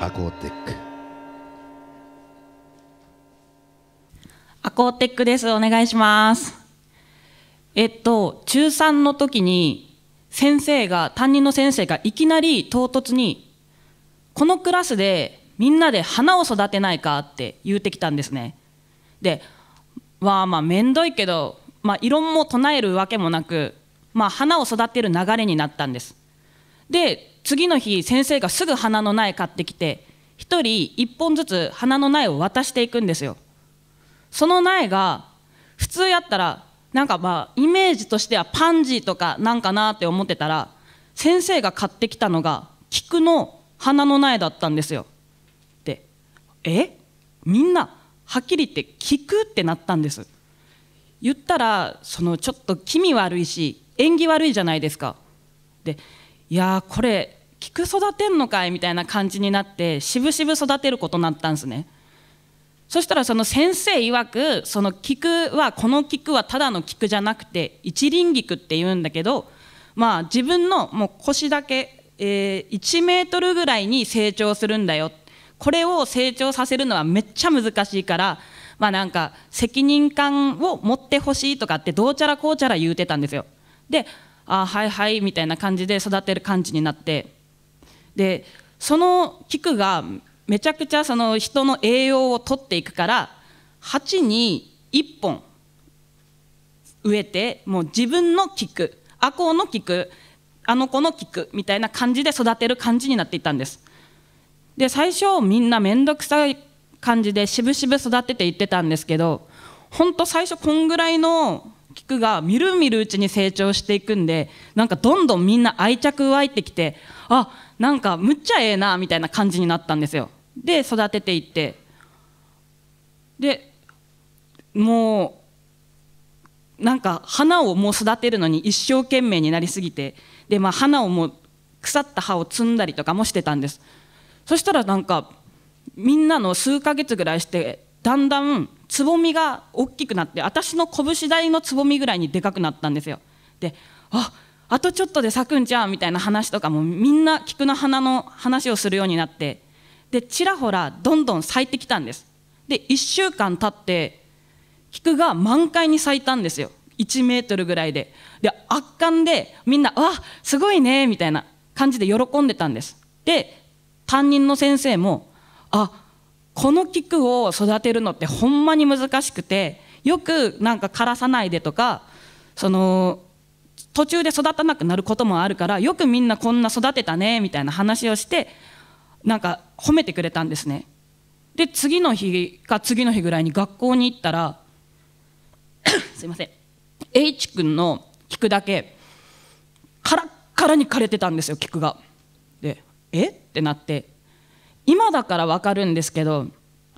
アコーテックアコーテックですお願いしますえっと中3の時に先生が担任の先生がいきなり唐突にこのクラスでみんなで花を育てないかって言うてきたんですねでわあまあめんどいけど、まあ、異論も唱えるわけもなく、まあ、花を育てる流れになったんですで次の日先生がすぐ花の苗買ってきて1人1本ずつ花の苗を渡していくんですよその苗が普通やったらなんかまあイメージとしてはパンジーとかなんかなって思ってたら先生が買ってきたのが菊の花の苗だったんですよでえみんなはっきり言って菊ってなったんです言ったらそのちょっと気味悪いし縁起悪いじゃないですかでいやこれ菊育てんのかいみたいな感じになってしぶしぶ育てることになったんですねそしたらその先生曰くその菊はこの菊はただの菊じゃなくて一輪菊っていうんだけどまあ自分のもう腰だけ、えー、1メートルぐらいに成長するんだよこれを成長させるのはめっちゃ難しいからまあなんか責任感を持ってほしいとかってどうちゃらこうちゃら言うてたんですよであはいはいみたいな感じで育てる感じになってでその菊がめちゃくちゃその人の栄養を取っていくから鉢に1本植えてもう自分の菊アコウの菊あの子の菊みたいな感じで育てる感じになっていったんですで最初みんな面倒くさい感じでしぶしぶ育てていってたんですけどほんと最初こんぐらいの菊がみるみるうちに成長していくんでなんかどんどんみんな愛着湧いてきてあなんかむっちゃええなみたいな感じになったんですよ。で育てていってでもうなんか花をもう育てるのに一生懸命になりすぎてで、まあ、花をもう腐った葉を摘んだりとかもしてたんですそしたらなんかみんなの数ヶ月ぐらいしてだんだんつぼみが大きくなって私の拳大のつぼみぐらいにでかくなったんですよでああとちょっとで咲くんちゃうみたいな話とかもみんな菊の花の話をするようになってでちらほらどんどん咲いてきたんですで1週間経って菊が満開に咲いたんですよ1メートルぐらいでで圧巻でみんな「わすごいね」みたいな感じで喜んでたんですで担任の先生も「あこの菊を育てるのってほんまに難しくてよくなんか枯らさないでとかその途中で育たなくなることもあるからよくみんなこんな育てたねみたいな話をしてなんか褒めてくれたんですね。で次の日か次の日ぐらいに学校に行ったら すいません H 君の菊だけカラッカラに枯れてたんですよ菊が。でえってなって今だから分かるんですけど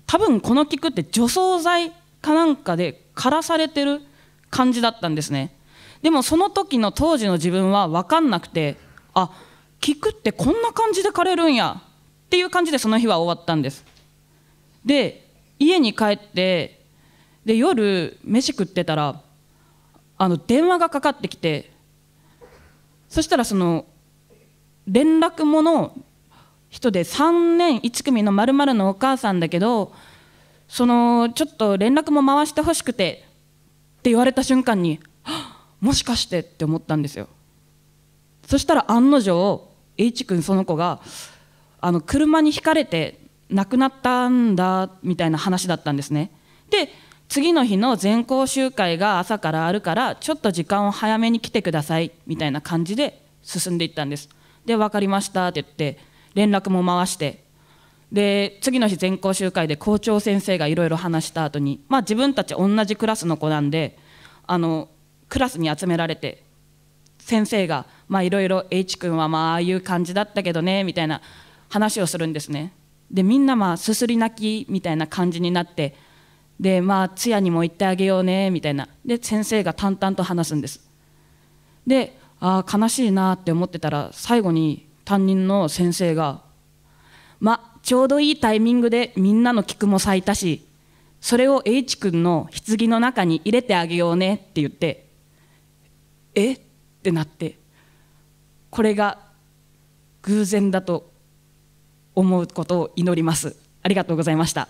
多分この菊って除草剤かなんかで枯らされてる感じだったんですねでもその時の当時の自分は分かんなくてあ菊ってこんな感じで枯れるんやっていう感じでその日は終わったんですで家に帰ってで夜飯食ってたらあの電話がかかってきてそしたらその連絡もの人で3年1組のまるのお母さんだけどそのちょっと連絡も回してほしくてって言われた瞬間にもしかしてって思ったんですよそしたら案の定 H 君その子があの車にひかれて亡くなったんだみたいな話だったんですねで次の日の全校集会が朝からあるからちょっと時間を早めに来てくださいみたいな感じで進んでいったんですで分かりましたって言って連絡も回してで次の日全校集会で校長先生がいろいろ話した後にまあ自分たち同じクラスの子なんであのクラスに集められて先生がいろいろ H 君はまあああいう感じだったけどねみたいな話をするんですねでみんなまあすすり泣きみたいな感じになってでまあ通夜にも行ってあげようねみたいなで先生が淡々と話すんですでああ悲しいなって思ってたら最後に担任の先生が「まちょうどいいタイミングでみんなの菊も咲いたしそれを H 君の棺の中に入れてあげようね」って言って「えっ?」てなってこれが偶然だと思うことを祈ります。ありがとうございました。